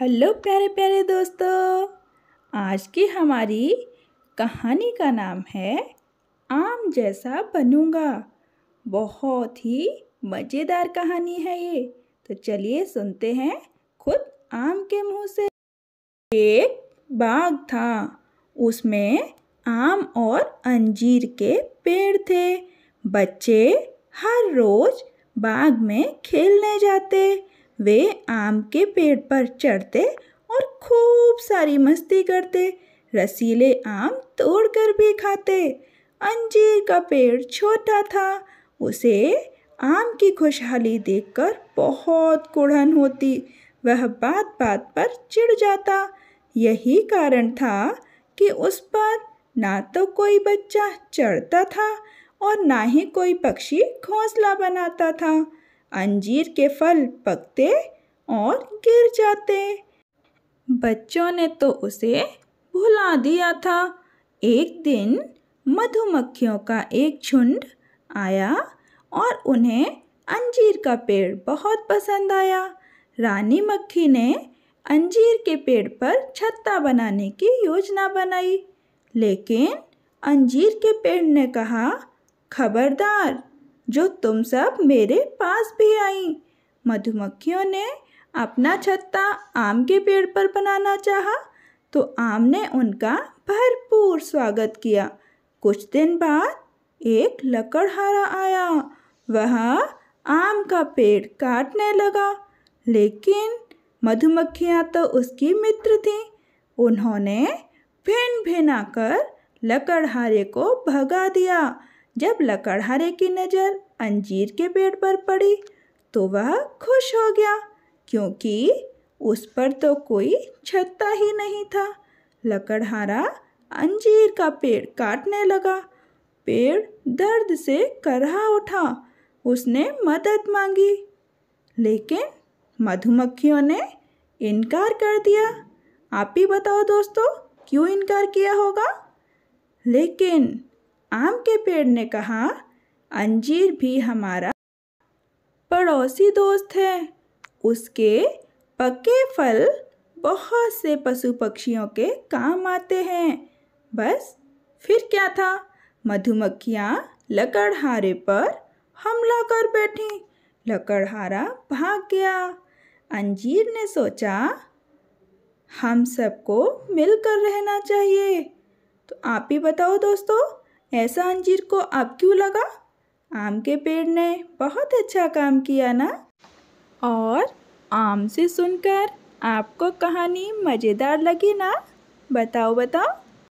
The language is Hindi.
हेलो प्यारे प्यारे दोस्तों आज की हमारी कहानी का नाम है आम जैसा बनूंगा बहुत ही मज़ेदार कहानी है ये तो चलिए सुनते हैं खुद आम के मुंह से एक बाग था उसमें आम और अंजीर के पेड़ थे बच्चे हर रोज़ बाग में खेलने जाते वे आम के पेड़ पर चढ़ते और खूब सारी मस्ती करते रसीले आम तोड़कर भी खाते अंजीर का पेड़ छोटा था उसे आम की खुशहाली देखकर बहुत कुढ़न होती वह बात बात पर चिढ़ जाता यही कारण था कि उस पर ना तो कोई बच्चा चढ़ता था और ना ही कोई पक्षी घोंसला बनाता था अंजीर के फल पकते और गिर जाते बच्चों ने तो उसे भुला दिया था एक दिन मधुमक्खियों का एक झुंड आया और उन्हें अंजीर का पेड़ बहुत पसंद आया रानी मक्खी ने अंजीर के पेड़ पर छत्ता बनाने की योजना बनाई लेकिन अंजीर के पेड़ ने कहा खबरदार जो तुम सब मेरे पास भी आई मधुमक्खियों ने अपना छत्ता आम के पेड़ पर बनाना चाहा तो आम ने उनका भरपूर स्वागत किया कुछ दिन बाद एक लकड़हारा आया वह आम का पेड़ काटने लगा लेकिन मधुमक्खियां तो उसकी मित्र थीं उन्होंने भिन भिना कर लकड़हारे को भगा दिया जब लकड़हारे की नज़र अंजीर के पेड़ पर पड़ी तो वह खुश हो गया क्योंकि उस पर तो कोई छत्ता ही नहीं था लकड़हारा अंजीर का पेड़ काटने लगा पेड़ दर्द से करहा उठा उसने मदद मांगी लेकिन मधुमक्खियों ने इनकार कर दिया आप ही बताओ दोस्तों क्यों इनकार किया होगा लेकिन आम के पेड़ ने कहा अंजीर भी हमारा पड़ोसी दोस्त है उसके पके फल बहुत से पशु पक्षियों के काम आते हैं बस फिर क्या था मधुमक्खियाँ लकड़हारे पर हमला कर बैठी लकड़हारा भाग गया अंजीर ने सोचा हम सबको मिलकर रहना चाहिए तो आप ही बताओ दोस्तों ऐसा अंजीर को अब क्यों लगा आम के पेड़ ने बहुत अच्छा काम किया ना और आम से सुनकर आपको कहानी मज़ेदार लगी ना बताओ बताओ